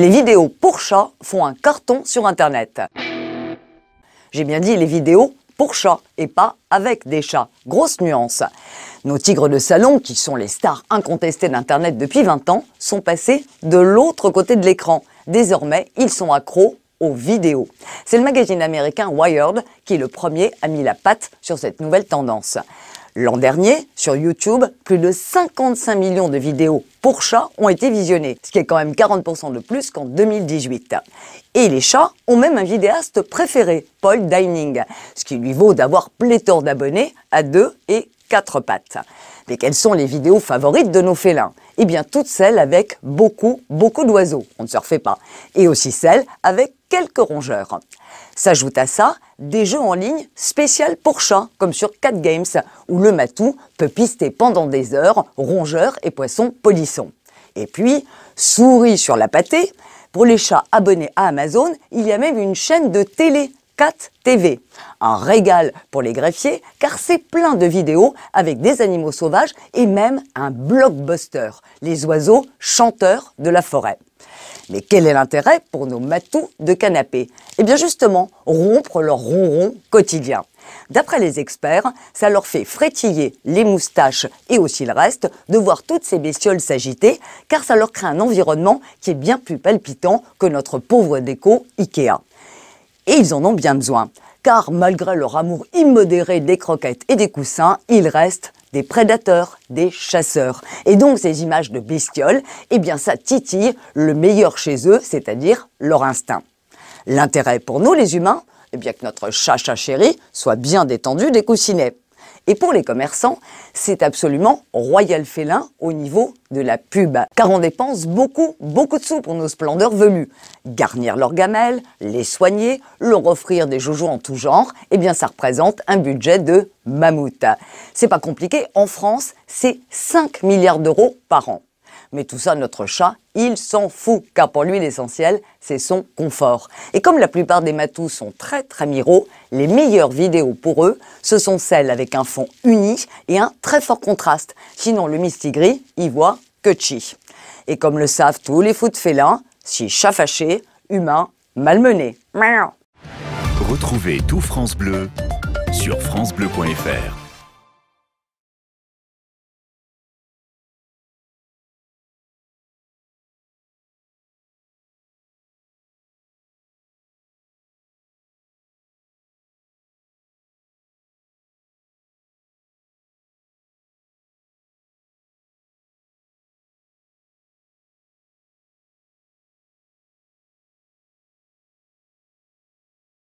Les vidéos pour chats font un carton sur Internet. J'ai bien dit les vidéos pour chats et pas avec des chats. Grosse nuance. Nos tigres de salon, qui sont les stars incontestées d'Internet depuis 20 ans, sont passés de l'autre côté de l'écran. Désormais, ils sont accros aux vidéos. C'est le magazine américain Wired qui, est le premier, a mis la patte sur cette nouvelle tendance. L'an dernier, sur YouTube, plus de 55 millions de vidéos pour chats ont été visionnées, ce qui est quand même 40% de plus qu'en 2018. Et les chats ont même un vidéaste préféré, Paul Dining, ce qui lui vaut d'avoir pléthore d'abonnés à deux et quatre pattes. Mais quelles sont les vidéos favorites de nos félins Eh bien, toutes celles avec beaucoup, beaucoup d'oiseaux. On ne se refait pas. Et aussi celles avec quelques rongeurs. S'ajoute à ça des jeux en ligne spéciales pour chats, comme sur Cat Games, où le matou peut pister pendant des heures rongeurs et poissons polissons. Et puis, souris sur la pâtée. Pour les chats abonnés à Amazon, il y a même une chaîne de télé TV. Un régal pour les greffiers car c'est plein de vidéos avec des animaux sauvages et même un blockbuster, les oiseaux chanteurs de la forêt. Mais quel est l'intérêt pour nos matous de canapé Eh bien justement, rompre leur ronron quotidien. D'après les experts, ça leur fait frétiller les moustaches et aussi le reste de voir toutes ces bestioles s'agiter, car ça leur crée un environnement qui est bien plus palpitant que notre pauvre déco Ikea. Et ils en ont bien besoin, car malgré leur amour immodéré des croquettes et des coussins, ils restent des prédateurs, des chasseurs. Et donc ces images de bestioles, eh bien ça titille le meilleur chez eux, c'est-à-dire leur instinct. L'intérêt pour nous les humains, eh bien que notre chat-chat chéri soit bien détendu des coussinets. Et pour les commerçants, c'est absolument royal félin au niveau de la pub, car on dépense beaucoup, beaucoup de sous pour nos splendeurs velues. Garnir leurs gamelles, les soigner, leur offrir des joujoux en tout genre, eh bien ça représente un budget de mammouth. C'est pas compliqué, en France, c'est 5 milliards d'euros par an. Mais tout ça, notre chat, il s'en fout, car pour lui, l'essentiel, c'est son confort. Et comme la plupart des matous sont très très miraux, les meilleures vidéos pour eux, ce sont celles avec un fond uni et un très fort contraste. Sinon, le Gris, il voit que chi. Et comme le savent tous les fous de félins, si chat fâché, humain, malmené. Retrouvez tout France Bleu sur francebleu.fr.